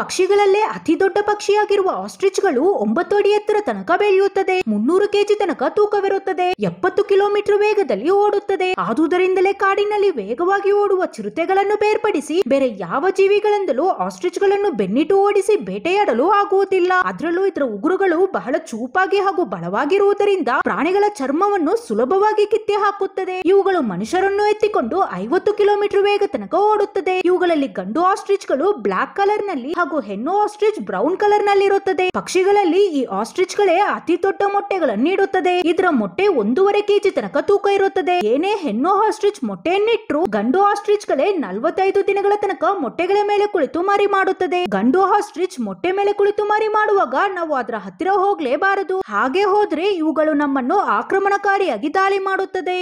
ಪಕ್ಷಿಗಳಲ್ಲೇ ಅತಿ ದೊಡ್ಡ ಪಕ್ಷಿಯಾಗಿರುವ ಆಸ್ಟ್ರಿಚ್ಗಳು ಒಂಬತ್ತು ಅಡಿ ಎತ್ತರ ತನಕ ಬೆಳೆಯುತ್ತದೆ ಮುನ್ನೂರು ಕೆಜಿ ತನಕ ತೂಕವಿರುತ್ತದೆ ಎಪ್ಪತ್ತು ಕಿಲೋಮೀಟರ್ ವೇಗದಲ್ಲಿ ಓಡುತ್ತದೆ ಆದುದರಿಂದಲೇ ಕಾಡಿನಲ್ಲಿ ವೇಗವಾಗಿ ಓಡುವ ಚಿರತೆಗಳನ್ನು ಬೇರ್ಪಡಿಸಿ ಬೇರೆ ಯಾವ ಜೀವಿಗಳಿಂದಲೂ ಗಳನ್ನು ಬೆನ್ನಿಟ್ಟು ಓಡಿಸಿ ಬೇಟೆಯಾಡಲು ಆಗುವುದಿಲ್ಲ ಅದರಲ್ಲೂ ಇದರ ಉಗುರುಗಳು ಬಹಳ ಚೂಪಾಗಿ ಹಾಗೂ ಬಲವಾಗಿರುವುದರಿಂದ ಪ್ರಾಣಿಗಳ ಚರ್ಮವನ್ನು ಸುಲಭವಾಗಿ ಕಿತ್ತೆ ಹಾಕುತ್ತದೆ ಇವುಗಳು ಮನುಷ್ಯರನ್ನು ಎತ್ತಿಕೊಂಡು ಐವತ್ತು ಕಿಲೋಮೀಟರ್ ವೇಗ ತನಕ ಓಡುತ್ತದೆ ಇವುಗಳಲ್ಲಿ ಗಂಡು ಆಸ್ಟ್ರಿಚ್ಗಳು ಬ್ಲಾಕ್ ಕಲರ್ ನಲ್ಲಿ ಹಾಗೂ ಹೆಣ್ಣು ಆಸ್ಟ್ರಿಚ್ ಬ್ರೌನ್ ಕಲರ್ ನಲ್ಲಿರುತ್ತದೆ ಪಕ್ಷಿಗಳಲ್ಲಿ ಈ ಆಸ್ಟ್ರಿಚ್ ಗಳೇ ಅತಿ ದೊಡ್ಡ ಮೊಟ್ಟೆಗಳನ್ನು ನೀಡುತ್ತದೆ ಇದರ ಮೊಟ್ಟೆ ಒಂದೂವರೆ ಕೆಜಿ ತನಕ ತೂಕ ಇರುತ್ತದೆ ಏನೇ ಹೆಣ್ಣು ಆಸ್ಟ್ರಿಚ್ ಮೊಟ್ಟೆಯನ್ನಿಟ್ಟರು ಗಂಡು ಆಸ್ಟ್ರಿಚ್ ಗಳೇ ನಲವತ್ತೈದು ದಿನಗಳ ತನಕ ಮೊಟ್ಟೆಗಳ ಮೇಲೆ ಕುಳಿತು ಮಾರಿ ಮಾಡುತ್ತದೆ ಗಂಡು ಆಸ್ಟ್ರಿಚ್ ಮೊಟ್ಟೆ ಮೇಲೆ ಕುಳಿತು ಮಾರಿ ಮಾಡುವಾಗ ನಾವು ಅದರ ಹತ್ತಿರ ಹೋಗ್ಲೇಬಾರದು ಹಾಗೆ ಹೋದ್ರೆ ಇವುಗಳು ನಮ್ಮನ್ನು ಆಕ್ರಮಣಕಾರಿಯಾಗಿ ದಾಳಿ ಮಾಡುತ್ತದೆ